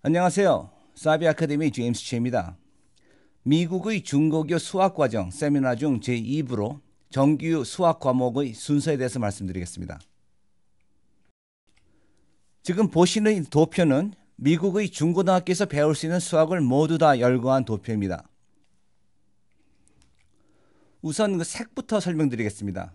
안녕하세요. 사비 아카데미 제임스 최입니다. 미국의 중고교 수학과정 세미나 중 제2부로 정규 수학 과목의 순서에 대해서 말씀드리겠습니다. 지금 보시는 도표는 미국의 중고등학교에서 배울 수 있는 수학을 모두 다 열거한 도표입니다. 우선 그 색부터 설명드리겠습니다.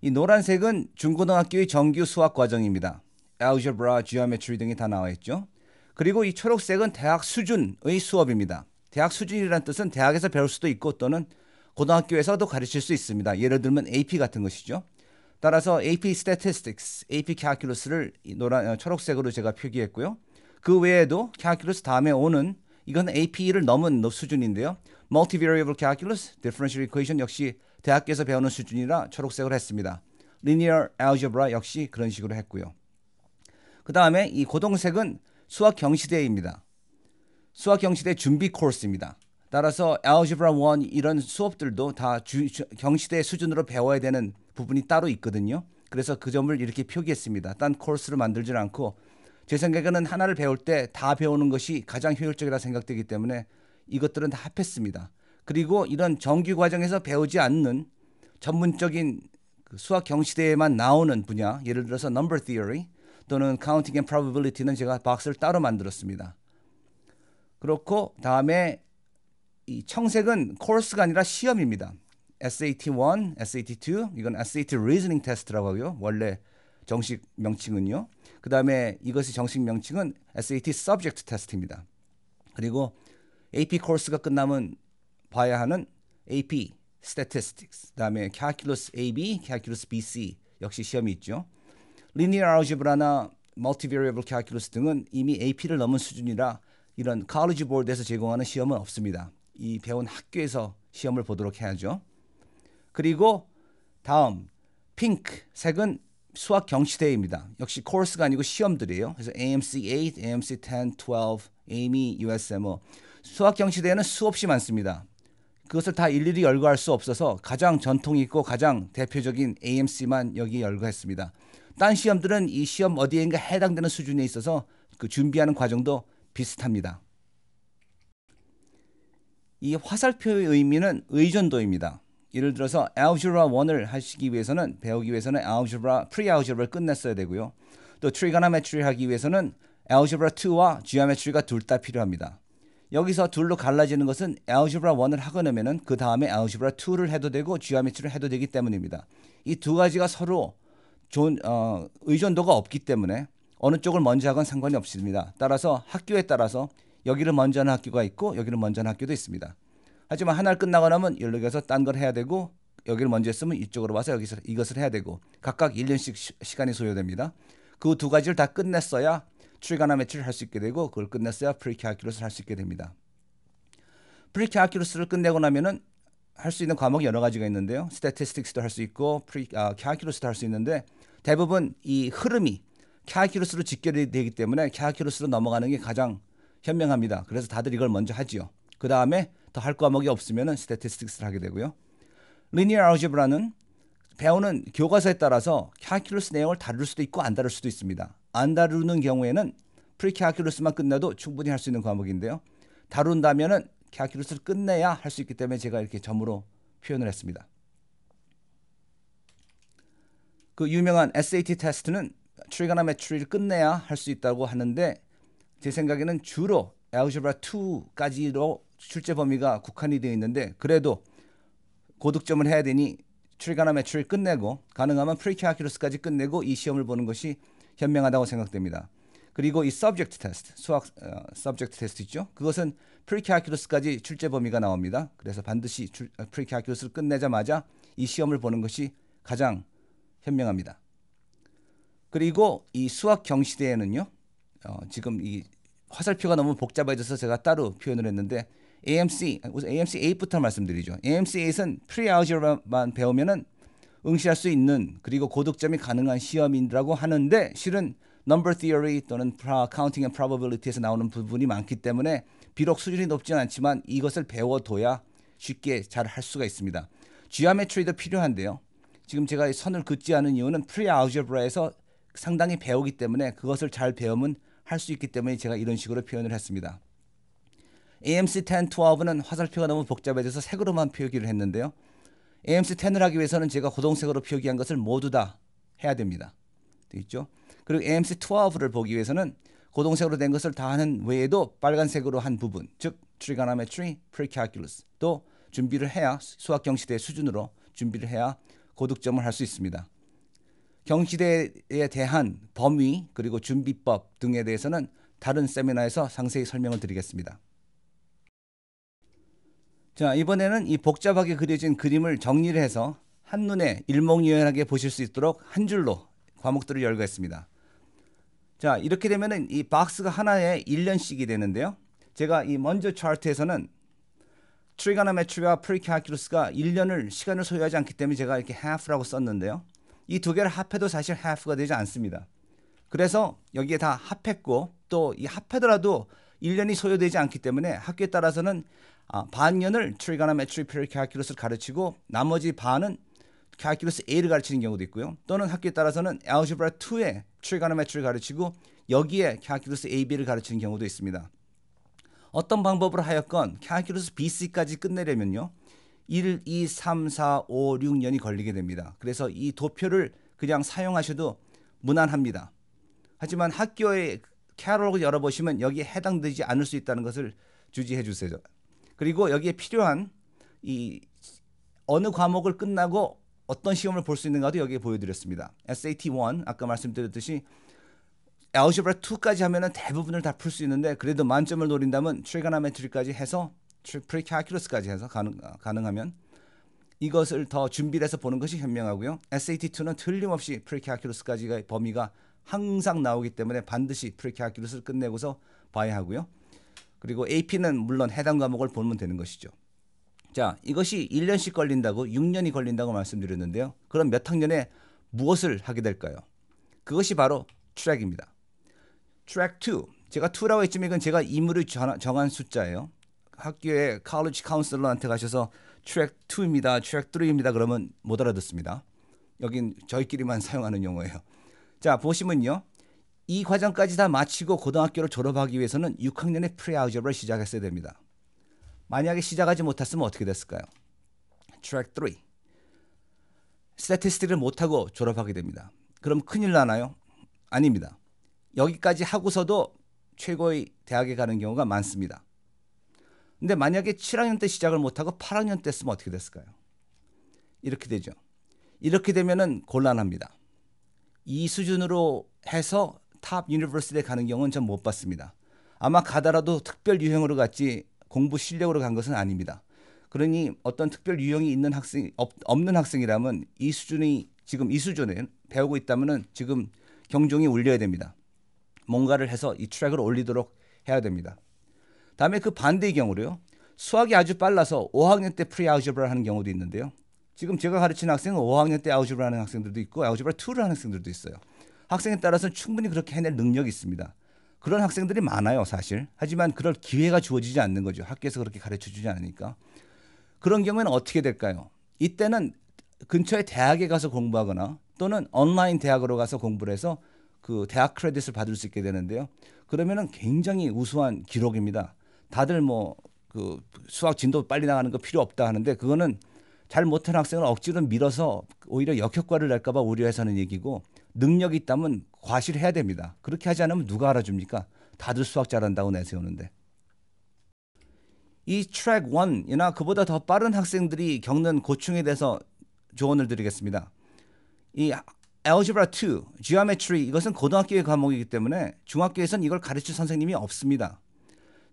이 노란색은 중고등학교의 정규 수학 과정입니다. 알제브라, 지오메트리 등이 다 나와 있죠. 그리고 이 초록색은 대학 수준의 수업입니다. 대학 수준이라는 뜻은 대학에서 배울 수도 있고 또는 고등학교에서도 가르칠 수 있습니다. 예를 들면 AP 같은 것이죠. 따라서 AP Statistics, AP Calculus를 노란 어, 초록색으로 제가 표기했고요. 그 외에도 Calculus 다음에 오는 이건 AP를 넘은 수준인데요. Multivariable Calculus, Differential Equation 역시 대학교에서 배우는 수준이라 초록색으로 했습니다. Linear Algebra 역시 그런 식으로 했고요. 그 다음에 이 고동색은 수학 경시대입니다. 수학 경시대 준비 코스입니다. 따라서 알gebra 1 이런 수업들도 다 주, 주, 경시대 수준으로 배워야 되는 부분이 따로 있거든요. 그래서 그 점을 이렇게 표기했습니다. 딴 코스를 만들지 않고 제 생각에는 하나를 배울 때 다 배우는 것이 가장 효율적이라 생각되기 때문에 이것들은 다 합했습니다. 그리고 이런 정규 과정에서 배우지 않는 전문적인 그 수학 경시대에만 나오는 분야, 예를 들어서 number theory, 또는 Counting and Probability는 제가 박스를 따로 만들었습니다. 그렇고 다음에 이 청색은 코스가 아니라 시험입니다. SAT 1, SAT 2, 이건 SAT Reasoning Test라고 하고요. 원래 정식 명칭은요. 그 다음에 이것의 정식 명칭은 SAT Subject Test입니다. 그리고 AP 코스가 끝나면 봐야 하는 AP Statistics, 그 다음에 Calculus AB, Calculus BC 역시 시험이 있죠. 리니어 알제브라나 멀티베리어블 칼큘러스 등은 이미 AP를 넘은 수준이라 이런 칼리지 보드에서 제공하는 시험은 없습니다. 이 배운 학교에서 시험을 보도록 해야죠. 그리고 다음 핑크 색은 수학 경시대회입니다. 역시 코스가 아니고 시험들이에요. 그래서 AMC 8, AMC 10, 12, AME, USMO 수학 경시대회는 수없이 많습니다. 그것을 다 일일이 열거할 수 없어서 가장 전통 있고 가장 대표적인 AMC만 여기 열거했습니다. 딴 시험들은 이 시험 어디에인가 해당되는 수준에 있어서 그 준비하는 과정도 비슷합니다. 이 화살표의 의미는 의존도입니다. 예를 들어서 알geb라 1을 하시기 위해서는 배우기 위해서는 알geb라 프리 알geb라를 끝냈어야 되고요. 또 트리거노메트리 하기 위해서는 알geb라 2와 지오메트리가 둘 다 필요합니다. 여기서 둘로 갈라지는 것은 알geb라 1을 하고 나면은 그 다음에 알geb라 2를 해도 되고 지오메트리를 해도 되기 때문입니다. 이 두 가지가 서로 존, 어, 의존도가 없기 때문에 어느 쪽을 먼저 하건 상관이 없습니다. 따라서 학교에 따라서 여기를 먼저 하는 학교가 있고 여기를 먼저 하는 학교도 있습니다. 하지만 하나를 끝나고 나면 연락해서딴 걸 해야 되고 여기를 먼저 했으면 이쪽으로 와서 여기서 이것을 해야 되고 각각 1년씩 시, 간이 소요됩니다. 그 두 가지를 다 끝냈어야 출간화 매치를 할수 있게 되고 그걸 끝냈어야 프리캐큐러스를할 수 있게 됩니다. 프리캐큐러스를 끝내고 나면은 할수 있는 과목이 여러 가지가 있는데요. 스태티스틱스도 할 수 있고 프리 아, 캐큘러스도 할 수 있는데 대부분 이 흐름이 캐큘러스로 직결 되기 때문에 캐큘러스로 넘어가는 게 가장 현명합니다. 그래서 다들 이걸 먼저 하지요. 그 다음에 더 할 과목이 없으면 스태티스틱스를 하게 되고요. 리니어 알제브라는 배우는 교과서에 따라서 캐큘러스 내용을 다룰 수도 있고 안 다룰 수도 있습니다. 안 다루는 경우에는 프리캐큘러스만 끝나도 충분히 할 수 있는 과목인데요. 다룬다면은 갸키루서를 끝내야 할 수 있기 때문에 제가 이렇게 점으로 표현을 했습니다. 그 유명한 SAT 테스트는 트리가나메트리를 끝내야 할 수 있다고 하는데 제 생각에는 주로 알geb라 2까지로 출제 범위가 국한이 되어 있는데 그래도 고득점을 해야 되니 트리가나메트리를 끝내고 가능하면 프리키아키루스까지 끝내고 이 시험을 보는 것이 현명하다고 생각됩니다. 그리고 이 subject test, 수학 어, subject test 있죠? 그것은 precalculus까지 출제 범위가 나옵니다. 그래서 반드시 출, 어, precalculus를 끝내자마자 이 시험을 보는 것이 가장 현명합니다. 그리고 이 수학 경시대에는요. 어, 지금 이 화살표가 너무 복잡해져서 제가 따로 표현을 했는데 AMC, 우선 AMC 8부터 말씀드리죠. AMC 8은 프리알지브라만 배우면은 응시할 수 있는 그리고 고득점이 가능한 시험이라고 하는데 실은 number theory 또는 counting and probability에서 나오는 부분이 많기 때문에 비록 수준이 높지는 않지만 이것을 배워둬야 쉽게 잘 할 수가 있습니다. 지오메트리도 필요한데요. 지금 제가 선을 긋지 않은 이유는 프리아우제브라에서 상당히 배우기 때문에 그것을 잘 배우면 할 수 있기 때문에 제가 이런 식으로 표현을 했습니다. AMC 10, 12는 화살표가 너무 복잡해져서 색으로만 표기를 했는데요. AMC 10을 하기 위해서는 제가 고동색으로 표기한 것을 모두 다 해야 됩니다. 되겠죠? 그리고 AMC 12를 보기 위해서는 고동색으로 된 것을 다 하는 외에도 빨간색으로 한 부분, 즉 트리가노메트리, 프리캘큘러스도 준비를 해야 수학 경시대 수준으로 준비를 해야 고득점을 할 수 있습니다. 경시대에 대한 범위 그리고 준비법 등에 대해서는 다른 세미나에서 상세히 설명을 드리겠습니다. 자, 이번에는 이 복잡하게 그려진 그림을 정리를 해서 한눈에 일목요연하게 보실 수 있도록 한 줄로 과목들을 열거했습니다. 자, 이렇게 되면은 이 박스가 하나에 1년씩이 되는데요. 제가 이 먼저 차트에서는 트리가나메트리와 프리칼큘러스가 1년을 시간을 소유하지 않기 때문에 제가 이렇게 half라고 썼는데요. 이 두 개를 합해도 사실 half가 되지 않습니다. 그래서 여기에 다 합했고 또 이 합해더라도 1년이 소요되지 않기 때문에 학교에 따라서는 아, 반년을 트리가나메트리 프리칼큘러스를 가르치고 나머지 반은 칼큘러스 A를 가르치는 경우도 있고요. 또는 학교에 따라서는 알gebra 2의 트리그노메트리를 가르치고 여기에 칼큘러스 A, B를 가르치는 경우도 있습니다. 어떤 방법으로 하였건 칼큘러스 BC까지 끝내려면요. 1, 2, 3, 4, 5, 6년이 걸리게 됩니다. 그래서 이 도표를 그냥 사용하셔도 무난합니다. 하지만 학교의 캐롤을 열어보시면 여기에 해당되지 않을 수 있다는 것을 주지해 주세요. 그리고 여기에 필요한 이 어느 과목을 끝나고 어떤 시험을 볼 수 있는가도 여기에 보여드렸습니다. SAT 1 아까 말씀드렸듯이 알geb라 2까지 하면은 대부분을 다 풀 수 있는데 그래도 만점을 노린다면 트리가나메트리까지 해서 프리캘큘러스까지 해서 가능 어, 가능하면 이것을 더 준비를 해서 보는 것이 현명하고요. SAT 2는 틀림없이 프리캘큘러스까지가 범위가 항상 나오기 때문에 반드시 프리캘큘러스를 끝내고서 봐야 하고요. 그리고 AP는 물론 해당 과목을 보면 되는 것이죠. 자, 이것이 1년씩 걸린다고 6년이 걸린다고 말씀드렸는데요. 그럼 몇 학년에 무엇을 하게 될까요? 그것이 바로 트랙입니다. 트랙 2. 제가 2라고 했지만 이건 제가 임무로 정한 숫자예요. 학교에 college 한테 가셔서 트랙 2입니다. 트랙 3입니다. 그러면 못 알아듣습니다. 여긴 저희끼리만 사용하는 용어예요. 자, 보시면요. 이 과정까지 다 마치고 고등학교를 졸업하기 위해서는 6학년에 프리아우저를 시작했어야 됩니다. 만약에 시작하지 못했으면 어떻게 됐을까요? 트랙 3. 스태티스틱을 못하고 졸업하게 됩니다. 그럼 큰일 나나요? 아닙니다. 여기까지 하고서도 최고의 대학에 가는 경우가 많습니다. 근데 만약에 7학년 때 시작을 못하고 8학년 때 쓰면 어떻게 됐을까요? 이렇게 되죠. 이렇게 되면은 곤란합니다. 이 수준으로 해서 탑 유니버시티에 가는 경우는 전 못 봤습니다. 아마 가더라도 특별 유형으로 갔지 공부 실력으로 간 것은 아닙니다. 그러니 어떤 특별 유형이 있는 학생 없는 학생이라면 이 수준이 지금 이 수준에 배우고 있다면은 지금 경종이 울려야 됩니다. 뭔가를 해서 이 트랙을 올리도록 해야 됩니다. 다음에 그 반대의 경우로요. 수학이 아주 빨라서 5학년 때 프리 아우지브라 하는 경우도 있는데요. 지금 제가 가르치는 학생은 5학년 때 아우지브라 하는 학생들도 있고 아우지브라 2를 하는 학생들도 있어요. 학생에 따라서는 충분히 그렇게 해낼 능력이 있습니다. 그런 학생들이 많아요, 사실. 하지만 그럴 기회가 주어지지 않는 거죠. 학교에서 그렇게 가르쳐 주지 않으니까. 그런 경우에는 어떻게 될까요? 이때는 근처에 대학에 가서 공부하거나 또는 온라인 대학으로 가서 공부를 해서 그 대학 크레딧을 받을 수 있게 되는데요. 그러면은 굉장히 우수한 기록입니다. 다들 뭐 그 수학 진도 빨리 나가는 거 필요 없다 하는데 그거는 잘 못한 학생을 억지로 밀어서 오히려 역효과를 낼까봐 우려해서는 얘기고 능력이 있다면 과실해야 됩니다. 그렇게 하지 않으면 누가 알아줍니까? 다들 수학 잘한다고 내세우는데. 이 트랙 1이나 그보다 더 빠른 학생들이 겪는 고충에 대해서 조언을 드리겠습니다. 이 Algebra 2, Geometry 이것은 고등학교의 과목이기 때문에 중학교에선 이걸 가르칠 선생님이 없습니다.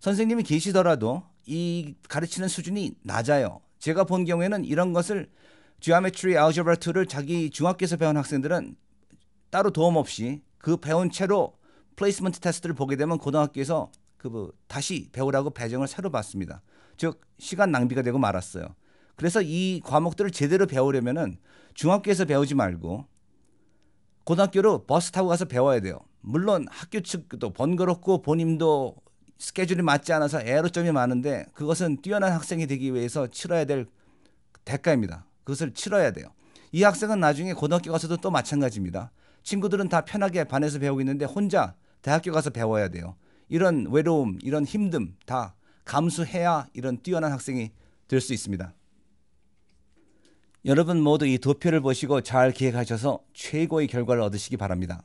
선생님이 계시더라도 이 가르치는 수준이 낮아요. 제가 본 경우에는 이런 것을 Geometry, Algebra 2를 자기 중학교에서 배운 학생들은 따로 도움 없이 그 배운 채로 플레이스먼트 테스트를 보게 되면 고등학교에서 그 뭐 다시 배우라고 배정을 새로 받습니다. 즉 시간 낭비가 되고 말았어요. 그래서 이 과목들을 제대로 배우려면은 중학교에서 배우지 말고 고등학교로 버스 타고 가서 배워야 돼요. 물론 학교 측도 번거롭고 본인도 스케줄이 맞지 않아서 애로점이 많은데 그것은 뛰어난 학생이 되기 위해서 치러야 될 대가입니다. 그것을 치러야 돼요. 이 학생은 나중에 고등학교 가서도 또 마찬가지입니다. 친구들은 다 편하게 반에서 배우고 있는데 혼자 대학교 가서 배워야 돼요. 이런 외로움, 이런 힘듦 다 감수해야 이런 뛰어난 학생이 될 수 있습니다. 여러분 모두 이 도표를 보시고 잘 기획하셔서 최고의 결과를 얻으시기 바랍니다.